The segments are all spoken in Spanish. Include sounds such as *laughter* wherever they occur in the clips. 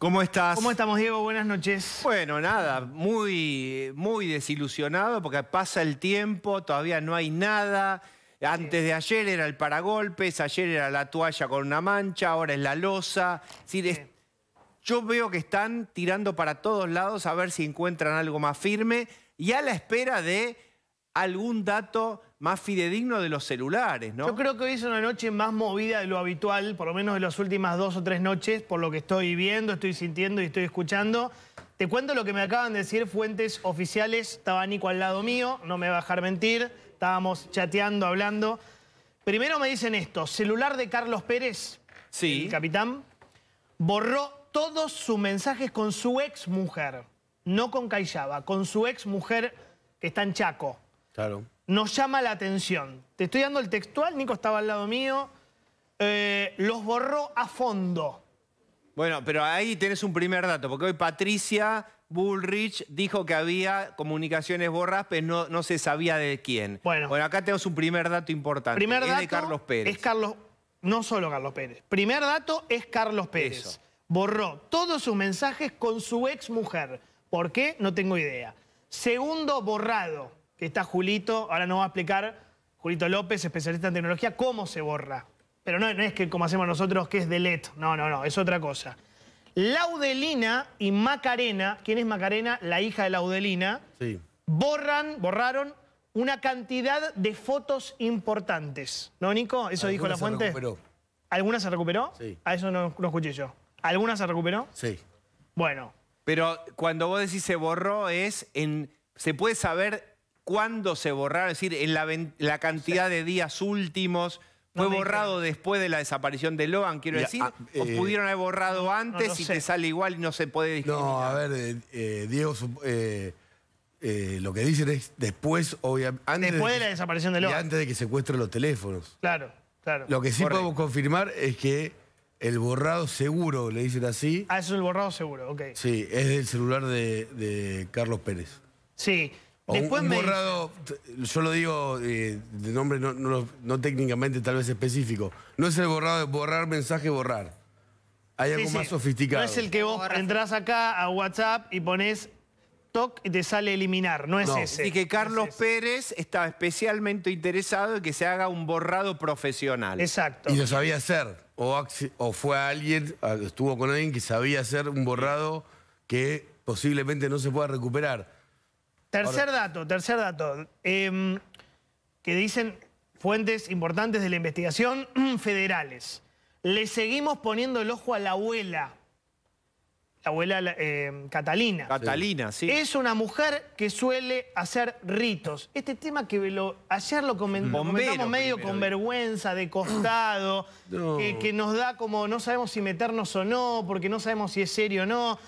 ¿Cómo estás? ¿Cómo estamos, Diego? Buenas noches. Bueno, nada, muy, muy desilusionado porque pasa el tiempo, todavía no hay nada. Antes de ayer era el paragolpes, ayer era la toalla con una mancha, ahora es la losa. yo veo que están tirando para todos lados a ver si encuentran algo más firme y a la espera de algún dato más fidedigno de los celulares, ¿no? Yo creo que hoy es una noche más movida de lo habitual, por lo menos de las últimas dos o tres noches, por lo que estoy viendo, estoy sintiendo y estoy escuchando. Te cuento lo que me acaban de decir fuentes oficiales. Estaba Nico al lado mío, no me va a dejar mentir. Estábamos chateando, hablando. Primero me dicen esto, celular de Carlos Pérez, sí. el capitán, borró todos sus mensajes con su ex mujer, no con Cayaba, con su ex mujer que está en Chaco. Nos llama la atención. Te estoy dando el textual, Nico estaba al lado mío. Eh, los borró a fondo. Bueno, pero ahí tenés un primer dato, porque hoy Patricia Bullrich dijo que había comunicaciones borras, pero no, se sabía de quién. Bueno. bueno, acá tenemos un primer dato importante. Primer de Carlos Pérez. Es Carlos, no solo Carlos Pérez. Primer dato es Carlos Pérez. Borró todos sus mensajes con su ex mujer. ¿Por qué? No tengo idea. Segundo, borrado que está Julito, ahora nos va a explicar, Julito López, especialista en tecnología, cómo se borra. Pero no, es que como hacemos nosotros, que es delete. No, no, no, es otra cosa. Laudelina y Macarena, ¿quién es Macarena? La hija de Laudelina. Sí. Borran, borraron una cantidad de fotos importantes. ¿No, Nico? ¿Eso dijo la fuente? Recuperó. ¿Alguna se recuperó? Sí. A eso no, no escuché yo. ¿Alguna se recuperó? Sí. Bueno. Pero cuando vos decís se borró es en... ¿Se puede saber cuándo se borraron, es decir, en la, cantidad de días últimos. ¿Fue borrado después de la desaparición de Logan, quiero decir? Ah, ¿O eh, pudieron haber borrado antes y te sale igual y no se puede discriminar? No, a ver, eh, eh, Diego, lo que dicen es después, obviamente... después de, la desaparición de Loan. Y antes de que secuestren los teléfonos. Claro, claro. Lo que sí podemos confirmar es que el borrado seguro, le dicen así... Ah, eso es el borrado seguro, ok. Sí, es del celular de Carlos Pérez. Sí, un, borrado, yo lo digo eh, de nombre no, técnicamente, tal vez específico. No es el borrado de borrar mensaje, borrar. Hay algo más sofisticado. No es el que vos entras acá a WhatsApp y pones toc y te sale eliminar. No es no. ese. Y que Carlos Pérez estaba especialmente interesado en que se haga un borrado profesional. Exacto. Y lo sabía hacer. O, o fue alguien, estuvo con alguien que sabía hacer un borrado que posiblemente no se pueda recuperar. Tercer dato, tercer dato. Em, que dicen fuentes importantes de la investigación *clears throat* federales. Le seguimos poniendo el ojo a la abuela. La abuela em, Catalina. Catalina, sí. Es una mujer que suele hacer ritos. Este tema que ayer lo comentamos medio con vergüenza, de costado, *clears throat* que nos da como no sabemos si meternos o no, porque no sabemos si es serio o no.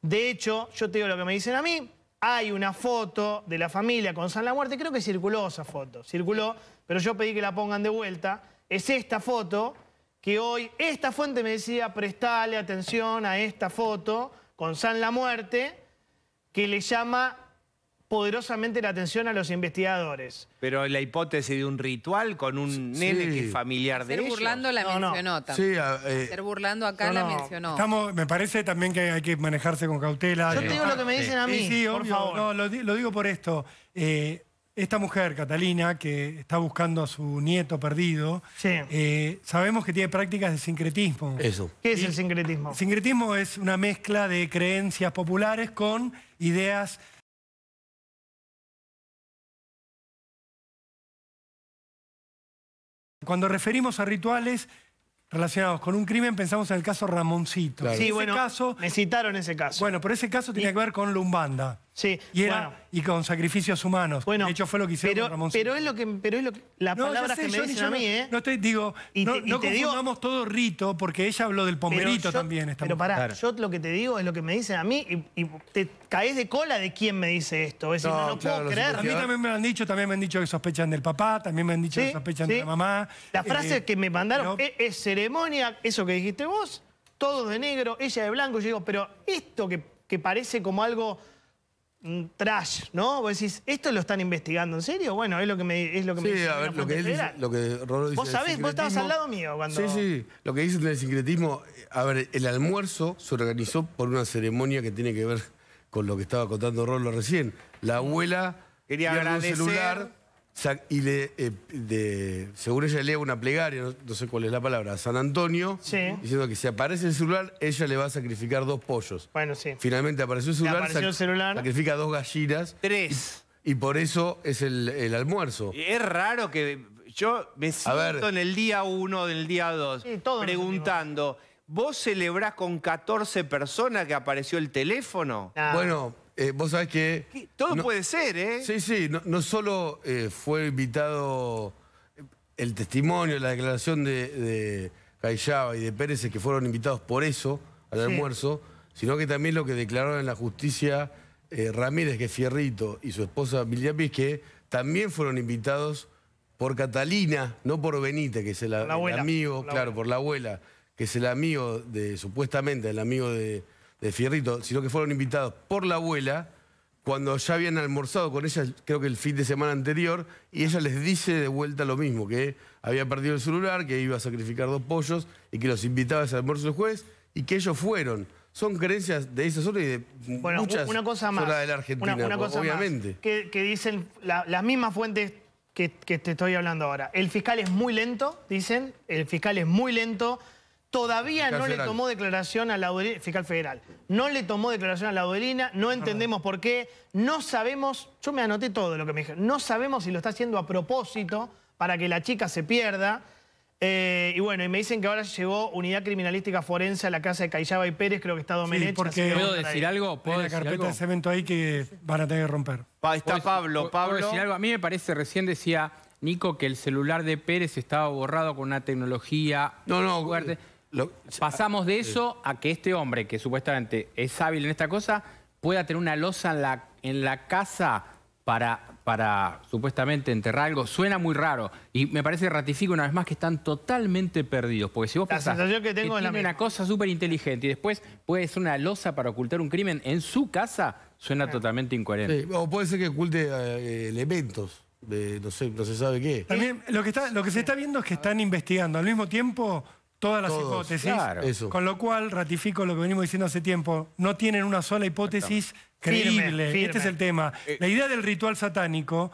De hecho, yo te digo lo que me dicen a mí, hay una foto de la familia con San La Muerte, creo que circuló esa foto, circuló, pero yo pedí que la pongan de vuelta. Es esta foto que hoy, esta fuente me decía, prestale atención a esta foto con San La Muerte, que le llama poderosamente la atención a los investigadores. Pero la hipótesis de un ritual con un nene que es familiar de Ser burlando la mencionó también. Ah, eh, Ser burlando acá la mencionó. Estamos, me parece también que hay que manejarse con cautela. Yo te digo lo que me dicen a mí, sí, por favor. lo, digo por esto. Eh, esta mujer, Catalina, que está buscando a su nieto perdido, eh, sabemos que tiene prácticas de sincretismo. Eso. ¿Qué es el sincretismo? sincretismo es una mezcla de creencias populares con ideas Cuando referimos a rituales relacionados con un crimen, pensamos en el caso Ramoncito. Sí, bueno, caso, me citaron ese caso. Bueno, pero ese caso tenía que ver con Lumbanda. Sí, y, con sacrificios humanos. Bueno, de hecho fue lo que hicieron pero, Pero es lo que, pero es lo que, las que me dicen a mí, ¿eh? No digo, y no, confundamos todo rito, porque ella habló del pomerito también. Esta pero pará, yo lo que te digo es lo que me dicen a mí y, te caes de cola de quién me dice esto. Es decir, no, lo puedo creer. A mí también me lo han dicho, también me han dicho que sospechan del papá, también me han dicho que sospechan de la mamá. La eh, frase que me mandaron es, ceremonia, eso que dijiste vos, todos de negro, ella de blanco. Yo digo, pero esto que, que parece como algo trash, ¿no? Vos decís, ¿esto lo están investigando en serio? Bueno, es lo que me es lo que sí, a ver, lo que, dice, Vos sabés, vos estabas al lado mío cuando... Sí, sí, lo que dicen el secretismo, eh, a ver, el almuerzo se organizó por una ceremonia que tiene que ver con lo que estaba contando Rolo recién. La abuela Quería agradecer. celular y le, eh, de, seguro ella lee una plegaria, no, sé cuál es la palabra, a San Antonio, diciendo que si aparece el celular, ella le va a sacrificar dos pollos. Bueno, sí. Finalmente apareció el celular, sacrifica dos gallinas. Tres. Y, por eso es el, almuerzo. Es raro que yo me siento en el día uno, del día dos, preguntando... ¿Vos celebrás con 14 personas que apareció el teléfono? Bueno, eh, vos sabés que... todo puede ser, ¿eh? Sí, sí, no, solo eh, fue invitado eh, el testimonio, la declaración de, de y de Pérez, que fueron invitados por eso al almuerzo, sino que también lo que declararon en la justicia Ramírez, que es Fierrito, y su esposa Milia que también fueron invitados por Catalina, no por Benita, que es el, amigo, claro, por la abuela, que es el amigo de, supuestamente, el amigo de, de Fierrito, sino que fueron invitados por la abuela cuando ya habían almorzado con ella, creo que el fin de semana anterior, y ella les dice de vuelta lo mismo, que había perdido el celular, que iba a sacrificar dos pollos y que los invitaba a ese almuerzo el juez y que ellos fueron. Son creencias de esa zona y de muchas una cosa más, de la Argentina, una, cosa obviamente. Más, que, dicen las mismas fuentes que te estoy hablando ahora. El fiscal es muy lento, dicen, el fiscal es muy lento, todavía no le tomó declaración a la fiscal federal. No le tomó declaración a la Audelina. no entendemos por qué, no sabemos, yo me anoté todo lo que me dijeron, no sabemos si lo está haciendo a propósito para que la chica se pierda. Eh, y bueno, y me dicen que ahora llegó unidad criminalística forense a la casa de Callaba y Pérez, creo que está Domenech. Sí, porque ¿Puedo decir algo? ¿Puedo Hay carpeta de cemento ahí que van a tener que romper. está Pablo, Pablo. ¿Puedo algo? A mí me parece, recién decía Nico que el celular de Pérez estaba borrado con una tecnología... No, no, no. Pasamos de eh, eso a que este hombre, que supuestamente es hábil en esta cosa, pueda tener una losa en la, en la casa para, para supuestamente enterrar algo, suena muy raro. Y me parece, ratifico una vez más, que están totalmente perdidos. Porque si vos la sensación que, tengo tiene una cosa súper inteligente y después puede ser una losa para ocultar un crimen en su casa, suena totalmente incoherente. o puede ser que oculte eh, elementos. De, no sé, no se sabe qué. También lo que, lo que se está viendo es que están investigando al mismo tiempo todas las hipótesis. Con lo cual, ratifico lo que venimos diciendo hace tiempo, no tienen una sola hipótesis creíble. Este es el tema. Eh, la idea del ritual satánico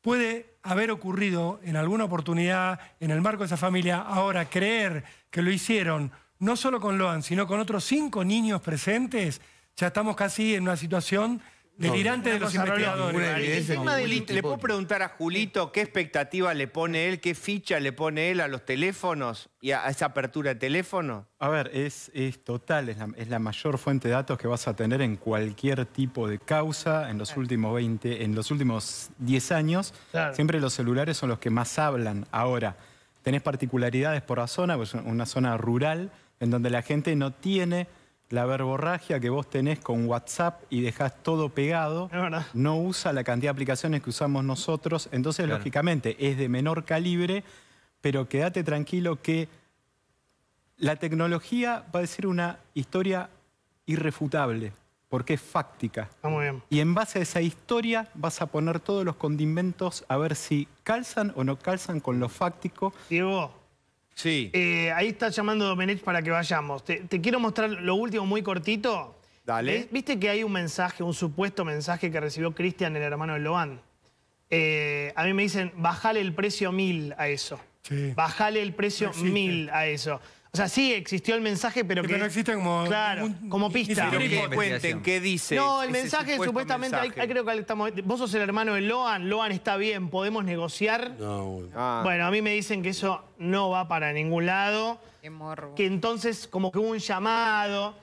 puede haber ocurrido en alguna oportunidad en el marco de esa familia. Ahora, creer que lo hicieron no solo con Loan, sino con otros cinco niños presentes, ya estamos casi en una situación Delirante de los investigadores. ¿Le puedo preguntar a Julito qué expectativa le pone él, qué ficha le pone él a los teléfonos y a esa apertura de teléfono? A ver, es, es total, es la, mayor fuente de datos que vas a tener en cualquier tipo de causa en los últimos 20, en los últimos 10 años. Siempre los celulares son los que más hablan ahora. Tenés particularidades por la zona, pues una zona rural en donde la gente no tiene la verborragia que vos tenés con WhatsApp y dejás todo pegado, no, usa la cantidad de aplicaciones que usamos nosotros, entonces lógicamente es de menor calibre, pero quédate tranquilo que la tecnología va a decir una historia irrefutable, porque es fáctica. Está bien. Y en base a esa historia vas a poner todos los condimentos a ver si calzan o no calzan con lo fáctico. Eh, ahí está llamando Domenech para que vayamos. Te, quiero mostrar lo último muy cortito. Dale. Viste que hay un mensaje, un supuesto mensaje que recibió Cristian, el hermano de Loan. Eh, a mí me dicen, bajale el precio mil a eso. Bajale el precio mil a eso. O sea, sí existió el mensaje, pero que... no existe como... Claro, como pista. que cuenten, ¿qué dice? No, el mensaje supuestamente... creo que estamos... Vos sos el hermano de Loan, Loan está bien, podemos negociar. No. Bueno, ah. a mí me dicen que eso no va para ningún lado. Qué morro. Que entonces como que hubo un llamado.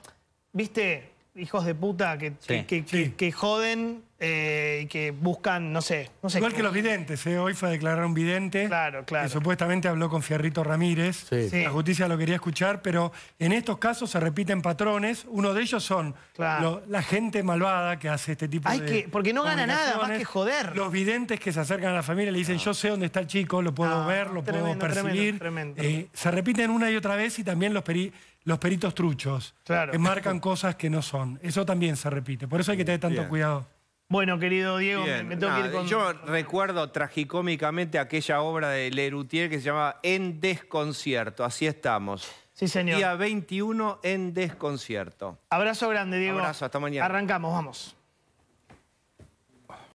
¿Viste? Hijos de puta que, que joden eh, y que buscan, no sé, no Igual que los videntes, ¿eh? hoy fue a declarar un vidente. Que supuestamente habló con Fierrito Ramírez. La justicia lo quería escuchar, pero en estos casos se repiten patrones. Uno de ellos son la gente malvada que hace este tipo de. Que, porque no gana nada, más que joder. Los videntes que se acercan a la familia le dicen: ah. Yo sé dónde está el chico, lo puedo ah, ver, lo puedo percibir. Eh, se repiten una y otra vez y también los los peritos truchos, que marcan cosas que no son. Eso también se repite. Por eso hay que tener tanto cuidado. Bueno, querido Diego, me, tengo que ir con... Yo recuerdo tragicómicamente aquella obra de Lerutier que se llama En Desconcierto, así estamos. Sí, señor. Día 21 en Desconcierto. Abrazo grande, Diego. Abrazo, hasta mañana. Arrancamos, vamos.